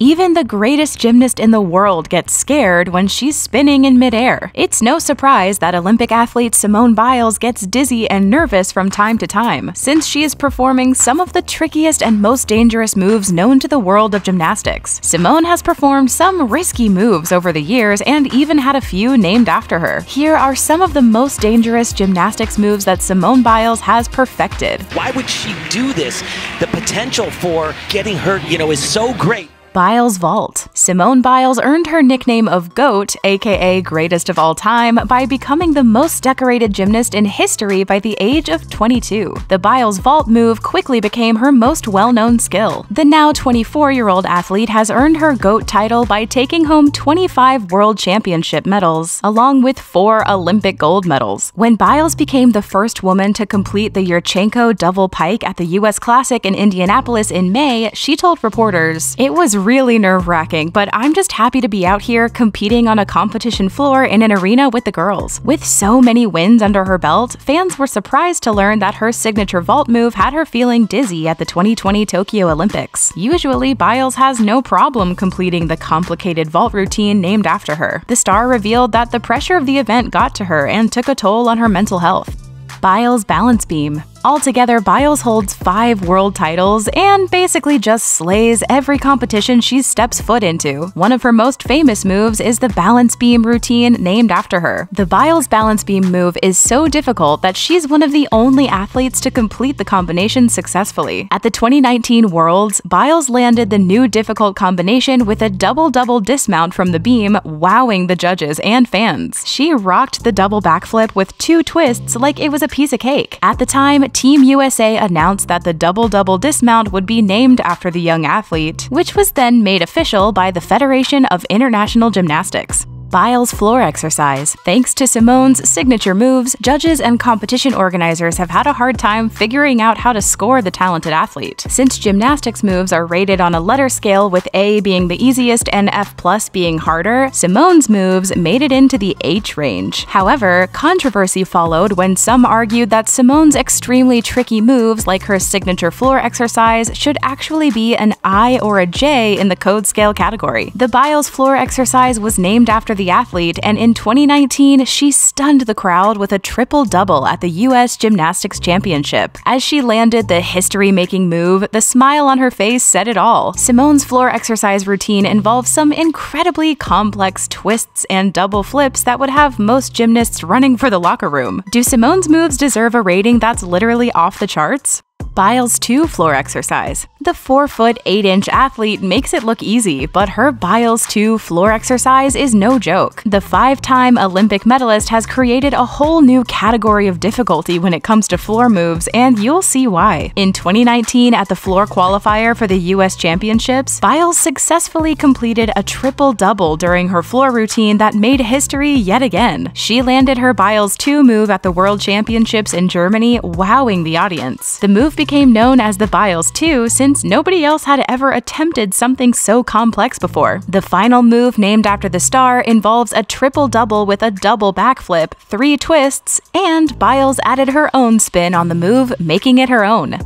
Even the greatest gymnast in the world gets scared when she's spinning in midair. It's no surprise that Olympic athlete Simone Biles gets dizzy and nervous from time to time, since she is performing some of the trickiest and most dangerous moves known to the world of gymnastics. Simone has performed some risky moves over the years and even had a few named after her. Here are some of the most dangerous gymnastics moves that Simone Biles has perfected. Why would she do this? The potential for getting hurt, you know, is so great. Biles Vault. Simone Biles earned her nickname of GOAT, aka greatest of all time, by becoming the most decorated gymnast in history by the age of 22. The Biles Vault move quickly became her most well-known skill. The now 24-year-old athlete has earned her GOAT title by taking home 25 World Championship medals, along with four Olympic gold medals. When Biles became the first woman to complete the Yurchenko double pike at the U.S. Classic in Indianapolis in May, she told reporters, It was really nerve wracking, but I'm just happy to be out here competing on a competition floor in an arena with the girls. With so many wins under her belt, fans were surprised to learn that her signature vault move had her feeling dizzy at the 2020 Tokyo Olympics. Usually, Biles has no problem completing the complicated vault routine named after her. The star revealed that the pressure of the event got to her and took a toll on her mental health. Biles Balance Beam Altogether, Biles holds five world titles and basically just slays every competition she steps foot into. One of her most famous moves is the balance beam routine named after her. The Biles balance beam move is so difficult that she's one of the only athletes to complete the combination successfully. At the 2019 Worlds, Biles landed the new difficult combination with a double-double dismount from the beam, wowing the judges and fans. She rocked the double backflip with two twists like it was a piece of cake. At the time, Team USA announced that the double double dismount would be named after the young athlete, which was then made official by the Federation of International Gymnastics. Biles floor exercise. Thanks to Simone's signature moves, judges and competition organizers have had a hard time figuring out how to score the talented athlete. Since gymnastics moves are rated on a letter scale with A being the easiest and F plus being harder, Simone's moves made it into the H range. However, controversy followed when some argued that Simone's extremely tricky moves like her signature floor exercise should actually be an I or a J in the code scale category. The Biles floor exercise was named after the the athlete, and in 2019, she stunned the crowd with a triple double at the U.S. Gymnastics Championship. As she landed the history making move, the smile on her face said it all. Simone's floor exercise routine involves some incredibly complex twists and double flips that would have most gymnasts running for the locker room. Do Simone's moves deserve a rating that's literally off the charts? Biles 2 floor exercise. The 4 foot 8 inch athlete makes it look easy, but her Biles 2 floor exercise is no joke. The five time Olympic medalist has created a whole new category of difficulty when it comes to floor moves, and you'll see why. In 2019, at the floor qualifier for the US Championships, Biles successfully completed a triple double during her floor routine that made history yet again. She landed her Biles 2 move at the World Championships in Germany, wowing the audience. The move became known as the Biles 2 since since nobody else had ever attempted something so complex before. The final move named after the star involves a triple-double with a double backflip, three twists, and Biles added her own spin on the move, making it her own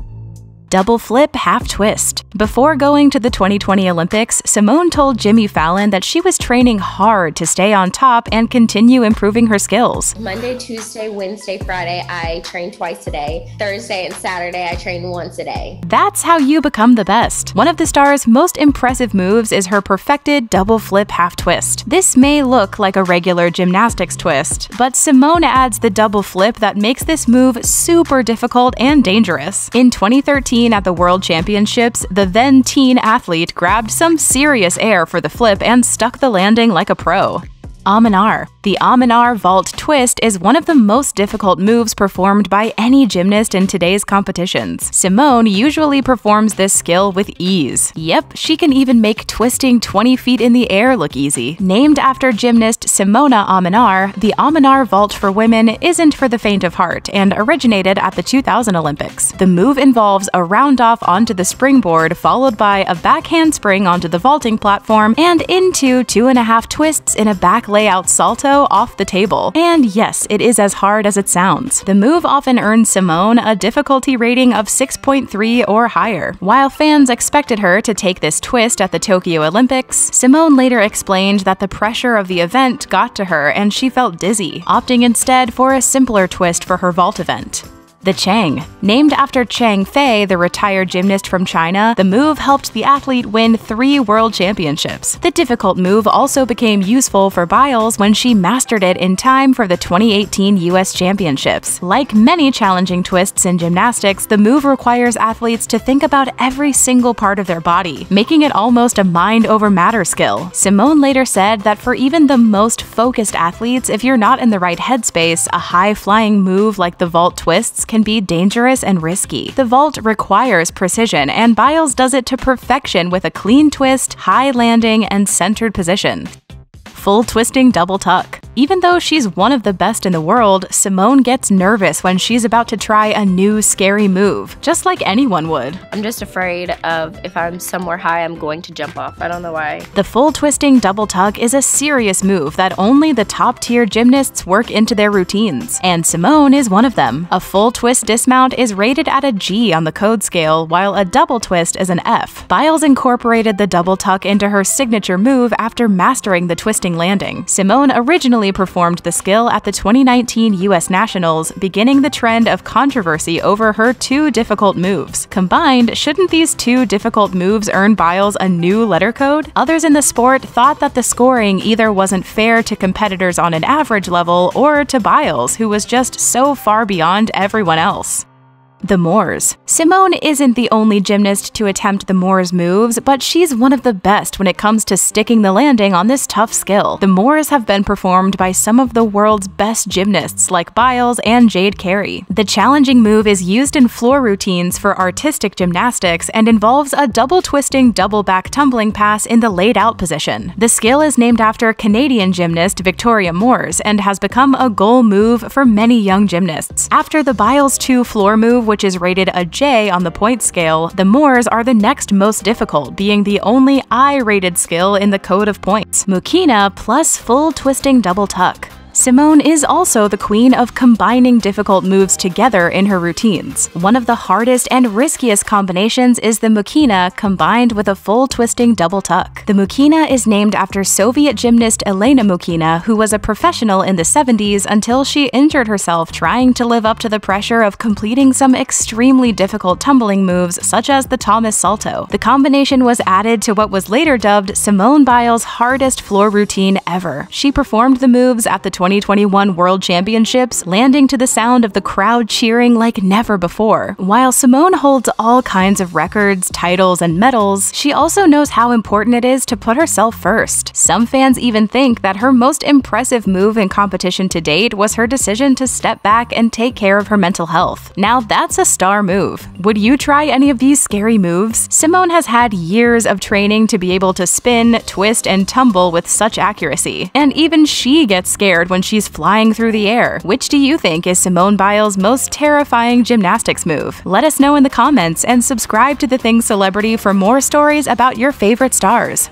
double flip, half twist. Before going to the 2020 Olympics, Simone told Jimmy Fallon that she was training hard to stay on top and continue improving her skills. Monday, Tuesday, Wednesday, Friday, I train twice a day. Thursday and Saturday, I train once a day. That's how you become the best. One of the star's most impressive moves is her perfected double flip, half twist. This may look like a regular gymnastics twist, but Simone adds the double flip that makes this move super difficult and dangerous. In 2013, at the World Championships, the then teen athlete grabbed some serious air for the flip and stuck the landing like a pro. Aminar. The Aminar vault twist is one of the most difficult moves performed by any gymnast in today's competitions. Simone usually performs this skill with ease. Yep, she can even make twisting 20 feet in the air look easy. Named after gymnast Simona Aminar, the Aminar vault for women isn't for the faint of heart and originated at the 2000 Olympics. The move involves a roundoff onto the springboard followed by a back handspring onto the vaulting platform and into two and a half twists in a back layout salto off the table. And yes, it is as hard as it sounds. The move often earned Simone a difficulty rating of 6.3 or higher. While fans expected her to take this twist at the Tokyo Olympics, Simone later explained that the pressure of the event got to her and she felt dizzy, opting instead for a simpler twist for her vault event. The Chang. Named after Chang Fei, the retired gymnast from China, the move helped the athlete win three world championships. The difficult move also became useful for Biles when she mastered it in time for the 2018 U.S. Championships. Like many challenging twists in gymnastics, the move requires athletes to think about every single part of their body, making it almost a mind over matter skill. Simone later said that for even the most focused athletes, if you're not in the right headspace, a high flying move like the vault twists can can be dangerous and risky. The vault requires precision, and Biles does it to perfection with a clean twist, high landing, and centered position. Full twisting double tuck. Even though she's one of the best in the world, Simone gets nervous when she's about to try a new scary move, just like anyone would. I'm just afraid of if I'm somewhere high, I'm going to jump off. I don't know why. The full twisting double tug is a serious move that only the top tier gymnasts work into their routines, and Simone is one of them. A full twist dismount is rated at a G on the code scale, while a double twist is an F. Biles incorporated the double tuck into her signature move after mastering the twisting landing. Simone originally performed the skill at the 2019 US Nationals, beginning the trend of controversy over her two difficult moves. Combined, shouldn't these two difficult moves earn Biles a new letter code? Others in the sport thought that the scoring either wasn't fair to competitors on an average level or to Biles, who was just so far beyond everyone else. The Moors. Simone isn't the only gymnast to attempt the Moors moves, but she's one of the best when it comes to sticking the landing on this tough skill. The Moors have been performed by some of the world's best gymnasts like Biles and Jade Carey. The challenging move is used in floor routines for artistic gymnastics and involves a double twisting, double back tumbling pass in the laid out position. The skill is named after Canadian gymnast Victoria Moores and has become a goal move for many young gymnasts. After the Biles 2 floor move which is rated a J on the point scale, the Moors are the next most difficult, being the only I-rated skill in the Code of Points, Mukina plus full twisting double tuck. Simone is also the queen of combining difficult moves together in her routines. One of the hardest and riskiest combinations is the mukina combined with a full twisting double tuck. The mukina is named after Soviet gymnast Elena Mukina, who was a professional in the 70s until she injured herself trying to live up to the pressure of completing some extremely difficult tumbling moves such as the Thomas Salto. The combination was added to what was later dubbed Simone Biles' hardest floor routine ever. She performed the moves at the 20 2021 World Championships, landing to the sound of the crowd cheering like never before. While Simone holds all kinds of records, titles, and medals, she also knows how important it is to put herself first. Some fans even think that her most impressive move in competition to date was her decision to step back and take care of her mental health. Now that's a star move. Would you try any of these scary moves? Simone has had years of training to be able to spin, twist, and tumble with such accuracy, and even she gets scared when she's flying through the air. Which do you think is Simone Biles' most terrifying gymnastics move? Let us know in the comments and subscribe to The Thing Celebrity for more stories about your favorite stars.